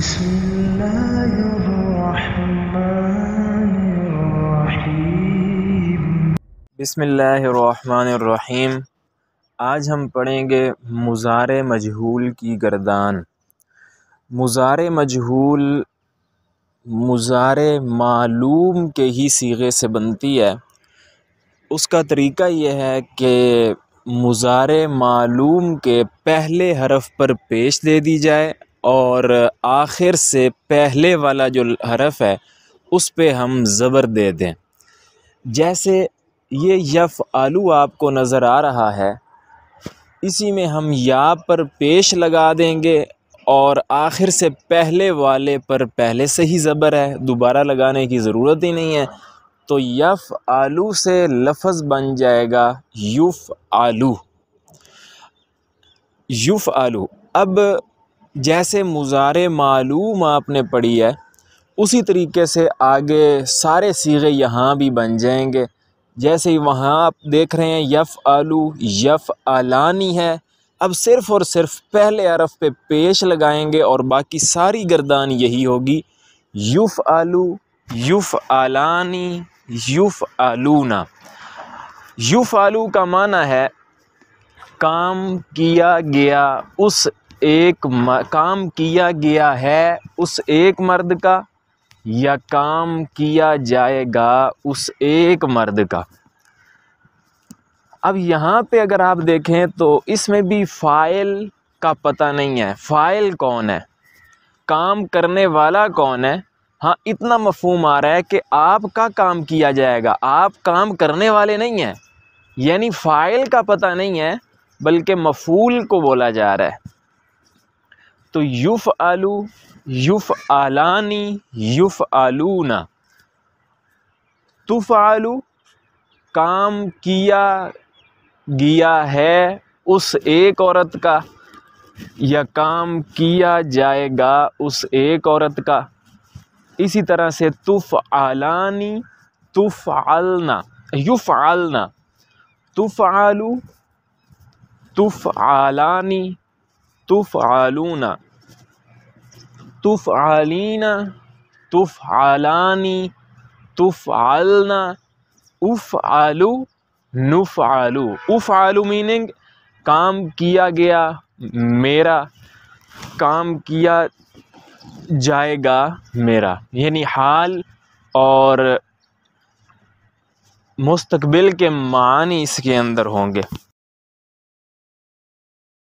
بسم الله الرحمن الرحيم بسم الله الرحمن الرحيم आज हम पढ़ेंगे मुजार मजहूल की गर्दान मुजार मजहूल मुजार मालूम के ही सीगे से बनती है उसका तरीका यह है कि मुजार मालूम के पहले हरफ पर पेश दे दी जाए और आखिर से पहले वाला जो हरफ है उस पर हम ज़बर दे दें जैसे ये यफ़ आलू आपको नज़र आ रहा है इसी में हम या पर पेश लगा देंगे और आखिर से पहले वाले पर पहले से ही ज़बर है दोबारा लगाने की ज़रूरत ही नहीं है तो यफ़ आलू से लफज़ बन जाएगा यूफ़ आलू यूफ़ आलू अब जैसे मुजारे मालूम आपने पढ़ी है उसी तरीके से आगे सारे सीगे यहाँ भी बन जाएंगे जैसे ही वहाँ आप देख रहे हैं यफ़ आलू यफ़ आलानी है अब सिर्फ़ और सिर्फ पहले अरफ पे पेश लगाएंगे और बाकी सारी गर्दान यही होगी युफ आलू युफ आलानी युफ़ आलूना युफ आलू का माना है काम किया गया उस एक काम किया गया है उस एक मर्द का या काम किया जाएगा उस एक मर्द का अब यहाँ पे अगर आप देखें तो इसमें भी फ़ाइल का पता नहीं है फ़ाइल कौन है काम करने वाला कौन है हाँ इतना मफहम आ रहा है कि आपका काम किया जाएगा आप काम करने वाले नहीं हैं यानी फ़ाइल का पता नहीं है बल्कि मफूल को बोला जा रहा है तो युफ़ आलू युफ़ आलानी युफ़ आलूना तुफ़ आलू काम किया गया है उस एक औरत का या काम किया जाएगा उस एक औरत का इसी तरह से तुफ़ आलानी तुफ़ आलना युफ़ आलना तुफ़ आलू तुफ़ आलानी तुफ़ तुफ़ालीना तुफ़ आलीना तुफ़ आलानी तुफ़ आलना उफ़ आलू नुफ़ आलू उफ़ आलू मीनिंग काम किया गया मेरा काम किया जाएगा मेरा यानी हाल और मुस्तकबिल के मानी इसके अंदर होंगे